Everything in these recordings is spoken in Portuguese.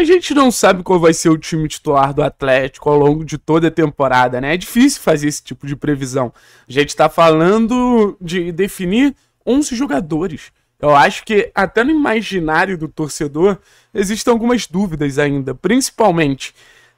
A gente não sabe qual vai ser o time titular do Atlético ao longo de toda a temporada, né? É difícil fazer esse tipo de previsão. A gente está falando de definir 11 jogadores. Eu acho que até no imaginário do torcedor existem algumas dúvidas ainda, principalmente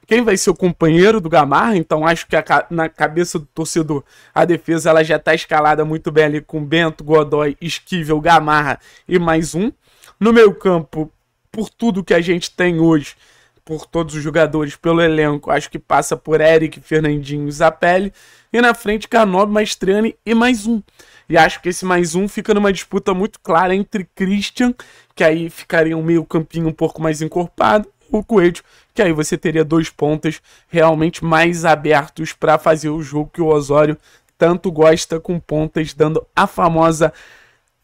quem vai ser o companheiro do Gamarra, então acho que a, na cabeça do torcedor a defesa ela já está escalada muito bem ali com Bento, Godoy, Esquivel, Gamarra e mais um. No meio campo, por tudo que a gente tem hoje, por todos os jogadores, pelo elenco. Acho que passa por Eric, Fernandinho, Zapelli. E na frente, Canobi, Maestriani e mais um. E acho que esse mais um fica numa disputa muito clara entre Christian, que aí ficaria um meio campinho um pouco mais encorpado, o Coelho, que aí você teria dois pontas realmente mais abertos para fazer o jogo que o Osório tanto gosta, com pontas dando a famosa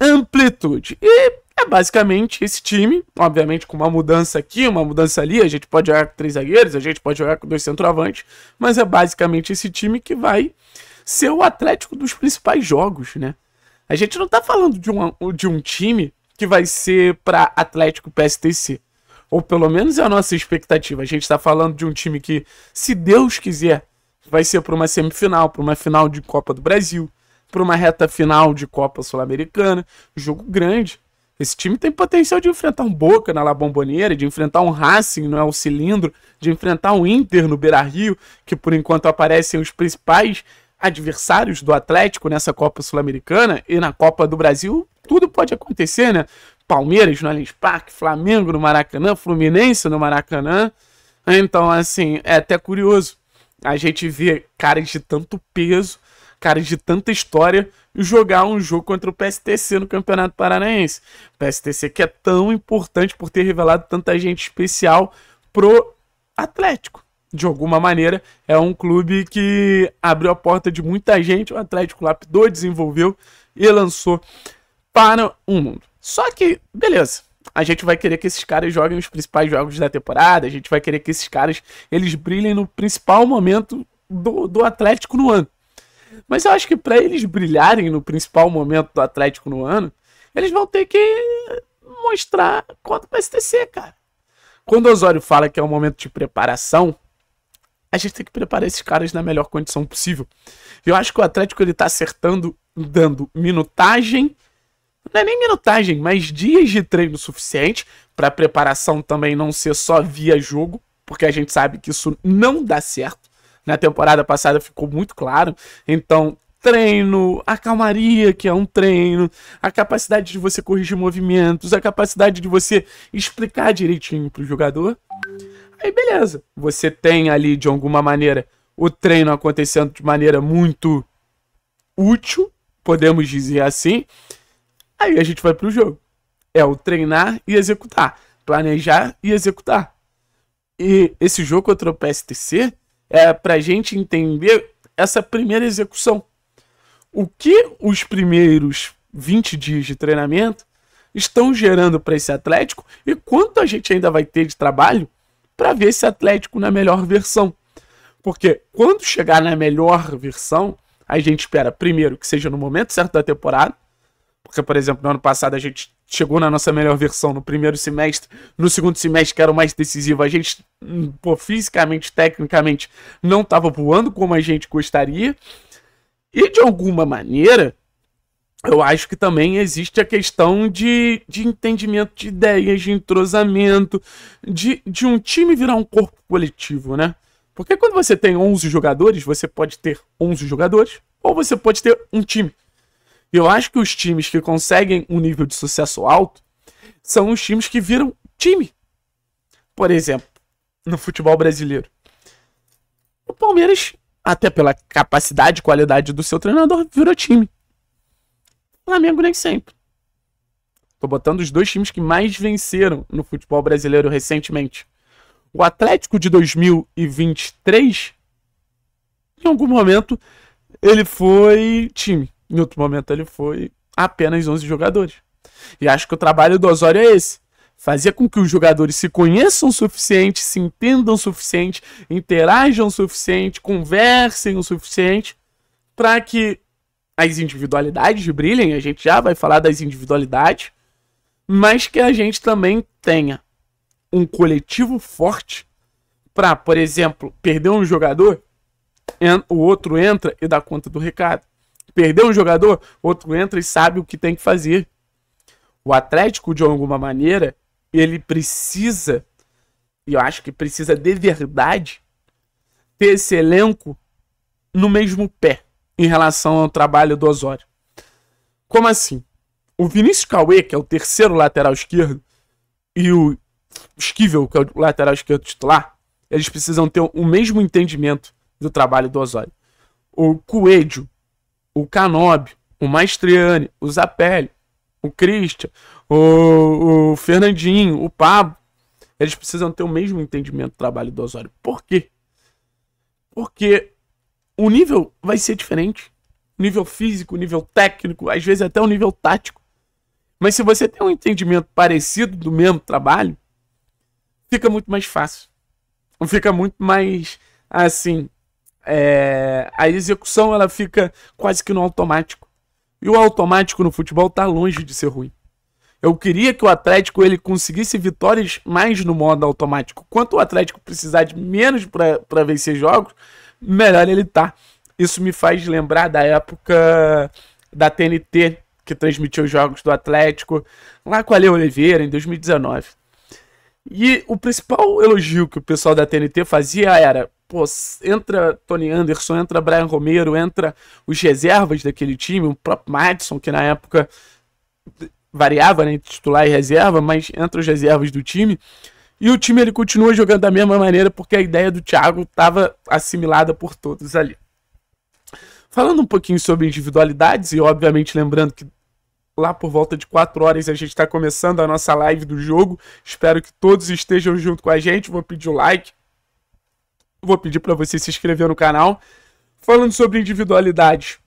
amplitude. E basicamente esse time, obviamente com uma mudança aqui, uma mudança ali, a gente pode jogar com três zagueiros, a gente pode jogar com dois centroavantes, mas é basicamente esse time que vai ser o Atlético dos principais jogos, né? A gente não tá falando de um, de um time que vai ser para Atlético PSTC. Ou pelo menos é a nossa expectativa. A gente tá falando de um time que, se Deus quiser, vai ser para uma semifinal, para uma final de Copa do Brasil, para uma reta final de Copa Sul-Americana, jogo grande. Esse time tem potencial de enfrentar um Boca na La Bomboniere, de enfrentar um Racing no El é? Cilindro, de enfrentar um Inter no Beira-Rio, que por enquanto aparecem os principais adversários do Atlético nessa Copa Sul-Americana e na Copa do Brasil, tudo pode acontecer, né? Palmeiras no Allianz Parque, Flamengo no Maracanã, Fluminense no Maracanã. Então, assim, é até curioso a gente ver caras de tanto peso cara de tanta história, jogar um jogo contra o PSTC no Campeonato Paranaense. PSTC que é tão importante por ter revelado tanta gente especial pro Atlético. De alguma maneira, é um clube que abriu a porta de muita gente, o Atlético lapidou, desenvolveu e lançou para o mundo. Só que, beleza, a gente vai querer que esses caras joguem os principais jogos da temporada, a gente vai querer que esses caras eles brilhem no principal momento do, do Atlético no ano. Mas eu acho que para eles brilharem no principal momento do Atlético no ano, eles vão ter que mostrar quanto vai STC, cara. Quando o Osório fala que é um momento de preparação, a gente tem que preparar esses caras na melhor condição possível. Eu acho que o Atlético ele tá acertando, dando minutagem, não é nem minutagem, mas dias de treino suficiente para preparação também não ser só via jogo, porque a gente sabe que isso não dá certo na né? temporada passada ficou muito claro. Então, treino, a calmaria que é um treino, a capacidade de você corrigir movimentos, a capacidade de você explicar direitinho pro jogador. Aí beleza, você tem ali de alguma maneira o treino acontecendo de maneira muito útil, podemos dizer assim. Aí a gente vai pro jogo. É o treinar e executar, planejar e executar. E esse jogo contra o PSTC é, para a gente entender essa primeira execução. O que os primeiros 20 dias de treinamento estão gerando para esse Atlético e quanto a gente ainda vai ter de trabalho para ver esse Atlético na melhor versão. Porque quando chegar na melhor versão, a gente espera primeiro que seja no momento certo da temporada, porque, por exemplo, no ano passado a gente chegou na nossa melhor versão no primeiro semestre, no segundo semestre, que era o mais decisivo, a gente, hum, pô, fisicamente, tecnicamente, não estava voando como a gente gostaria. E de alguma maneira, eu acho que também existe a questão de, de entendimento de ideias, de entrosamento, de, de um time virar um corpo coletivo, né? Porque quando você tem 11 jogadores, você pode ter 11 jogadores, ou você pode ter um time e eu acho que os times que conseguem um nível de sucesso alto são os times que viram time. Por exemplo, no futebol brasileiro. O Palmeiras, até pela capacidade e qualidade do seu treinador, virou time. O Flamengo nem sempre. Tô botando os dois times que mais venceram no futebol brasileiro recentemente. O Atlético de 2023, em algum momento, ele foi time. Em outro momento ele foi apenas 11 jogadores. E acho que o trabalho do Osório é esse. Fazer com que os jogadores se conheçam o suficiente, se entendam o suficiente, interajam o suficiente, conversem o suficiente, para que as individualidades brilhem. A gente já vai falar das individualidades, mas que a gente também tenha um coletivo forte para, por exemplo, perder um jogador, o outro entra e dá conta do recado. Perdeu um jogador, outro entra e sabe o que tem que fazer. O Atlético, de alguma maneira, ele precisa, e eu acho que precisa de verdade, ter esse elenco no mesmo pé em relação ao trabalho do Osório. Como assim? O Vinícius Cauê, que é o terceiro lateral esquerdo, e o Esquivel, que é o lateral esquerdo titular, eles precisam ter o mesmo entendimento do trabalho do Osório. O Coelho o Canob, o Maestriani, o Zapelli, o Christian, o, o Fernandinho, o Pablo, eles precisam ter o mesmo entendimento do trabalho do Osório. Por quê? Porque o nível vai ser diferente. nível físico, nível técnico, às vezes até o nível tático. Mas se você tem um entendimento parecido do mesmo trabalho, fica muito mais fácil. Fica muito mais, assim, é, a execução ela fica quase que no automático. E o automático no futebol está longe de ser ruim. Eu queria que o Atlético ele conseguisse vitórias mais no modo automático. Quanto o Atlético precisar de menos para vencer jogos, melhor ele tá. Isso me faz lembrar da época da TNT, que transmitiu os jogos do Atlético, lá com a Leo Oliveira, em 2019. E o principal elogio que o pessoal da TNT fazia era: pô, entra Tony Anderson, entra Brian Romero, entra os reservas daquele time, o próprio Madison, que na época variava né, entre titular e reserva, mas entra os reservas do time. E o time ele continua jogando da mesma maneira porque a ideia do Thiago estava assimilada por todos ali. Falando um pouquinho sobre individualidades e obviamente lembrando que lá por volta de 4 horas a gente está começando a nossa live do jogo. Espero que todos estejam junto com a gente. Vou pedir o like, vou pedir para você se inscrever no canal. Falando sobre individualidade.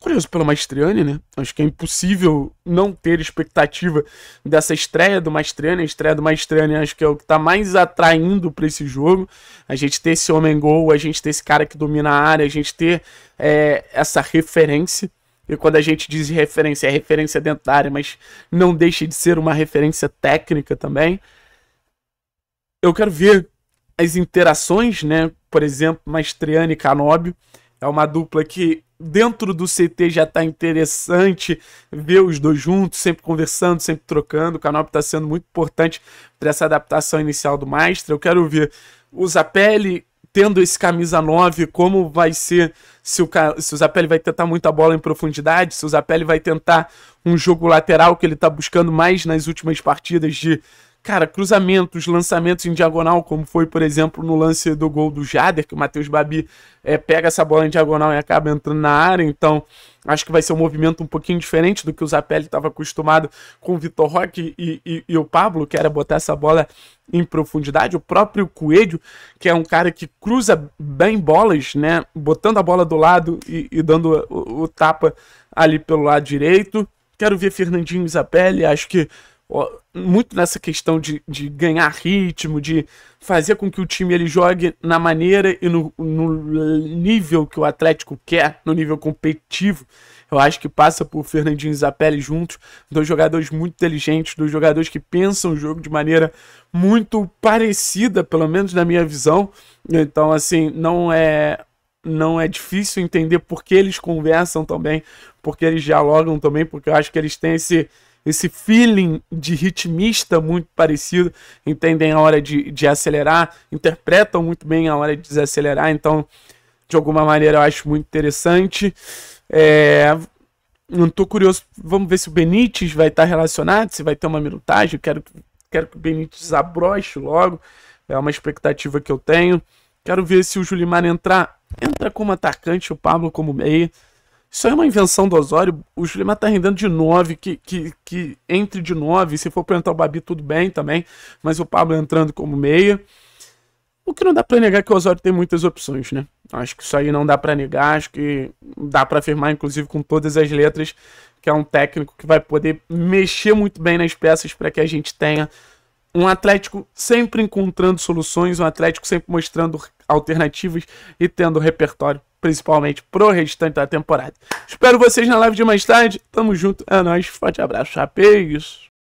Curioso pelo Mastriani, né? Acho que é impossível não ter expectativa dessa estreia do Mastriani. A estreia do Mastriani acho que é o que tá mais atraindo para esse jogo. A gente ter esse homem gol, a gente ter esse cara que domina a área, a gente ter é, essa referência. E quando a gente diz referência, é referência dentro da área, mas não deixe de ser uma referência técnica também. Eu quero ver as interações, né? Por exemplo, Mastriane e Canóbio. É uma dupla que dentro do CT já tá interessante ver os dois juntos, sempre conversando, sempre trocando. O Canóbio está sendo muito importante para essa adaptação inicial do Maestro. Eu quero ver o Zapelli tendo esse camisa 9, como vai ser se o, se o Zapelli vai tentar muita bola em profundidade, se o Zapelli vai tentar um jogo lateral que ele está buscando mais nas últimas partidas de cara, cruzamentos, lançamentos em diagonal, como foi, por exemplo, no lance do gol do Jader, que o Matheus Babi é, pega essa bola em diagonal e acaba entrando na área. Então, acho que vai ser um movimento um pouquinho diferente do que o Zapelli estava acostumado com o Vitor Roque e, e, e, o Pablo, que era botar essa bola em profundidade. O próprio Coelho, que é um cara que cruza bem bolas, né? Botando a bola do lado e, e dando o, o tapa ali pelo lado direito. Quero ver Fernandinho e Zapelli, acho que muito nessa questão de, de ganhar ritmo, de fazer com que o time ele jogue na maneira e no, no nível que o Atlético quer, no nível competitivo. Eu acho que passa por Fernandinho e Zapelli juntos, dois jogadores muito inteligentes, dois jogadores que pensam o jogo de maneira muito parecida, pelo menos na minha visão. Então, assim, não é não é difícil entender por que eles conversam também, porque eles dialogam também, porque eu acho que eles têm esse esse feeling de ritmista muito parecido, entendem a hora de, de acelerar, interpretam muito bem a hora de desacelerar, então, de alguma maneira, eu acho muito interessante. É, não tô curioso, vamos ver se o Benítez vai estar tá relacionado, se vai ter uma minutagem, quero, quero que o Benítez abroche logo, é uma expectativa que eu tenho. Quero ver se o Julimar entrar, entra como atacante, o Pablo como meia, isso é uma invenção do Osório. O Juliano tá rendendo de 9, que, que, que entre de 9. Se for para entrar o Babi, tudo bem também. Mas o Pablo entrando como meia. O que não dá para negar é que o Osório tem muitas opções, né? Acho que isso aí não dá para negar. Acho que dá para afirmar, inclusive, com todas as letras, que é um técnico que vai poder mexer muito bem nas peças para que a gente tenha um Atlético sempre encontrando soluções, um Atlético sempre mostrando alternativas e tendo repertório principalmente pro restante da temporada. Espero vocês na live de mais tarde. Tamo junto. É nóis. Forte abraço. Apeios.